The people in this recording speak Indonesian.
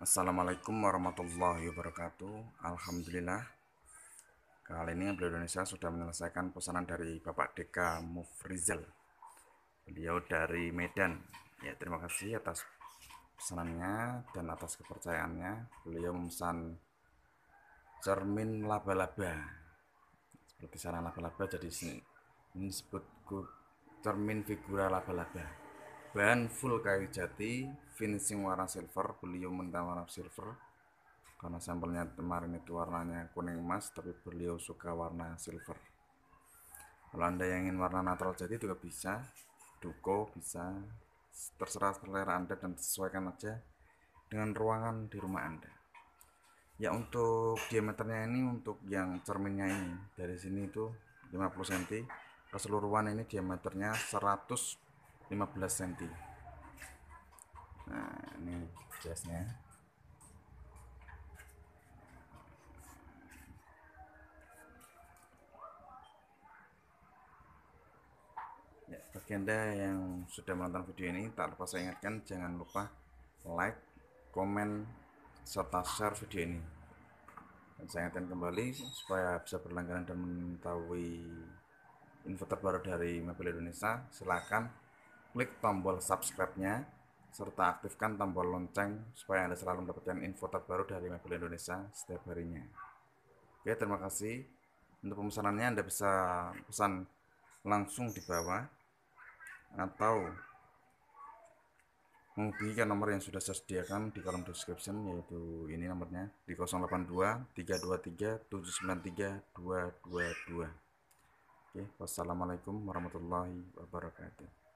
Assalamualaikum warahmatullahi wabarakatuh Alhamdulillah Kali ini Beliau Indonesia sudah menyelesaikan pesanan dari Bapak Deka Mufrizal Beliau dari Medan Ya terima kasih atas pesanannya dan atas kepercayaannya Beliau memesan cermin laba-laba Seperti sarang laba-laba jadi sini Ini disebut cermin figura laba-laba bahan full kayu jati finishing warna silver beliau minta warna silver karena sampelnya kemarin itu warnanya kuning emas tapi beliau suka warna silver kalau anda yang ingin warna natural jadi juga bisa duko bisa terserah selera anda dan sesuaikan aja dengan ruangan di rumah anda ya untuk diameternya ini untuk yang cerminnya ini dari sini itu 50 cm keseluruhan ini diameternya 120 15 cm nah ini jasnya ya bagi anda yang sudah menonton video ini tak lupa saya ingatkan jangan lupa like komen serta share video ini dan saya ingatkan kembali supaya bisa berlangganan dan mengetahui info terbaru dari Mobil Indonesia silakan klik tombol subscribe-nya, serta aktifkan tombol lonceng supaya Anda selalu mendapatkan info terbaru dari Mebel Indonesia setiap harinya. Oke, terima kasih. Untuk pemesanannya Anda bisa pesan langsung di bawah atau menghubungi nomor yang sudah saya sediakan di kolom description yaitu ini nomornya di 082 323 793 222. Oke, wassalamualaikum warahmatullahi wabarakatuh.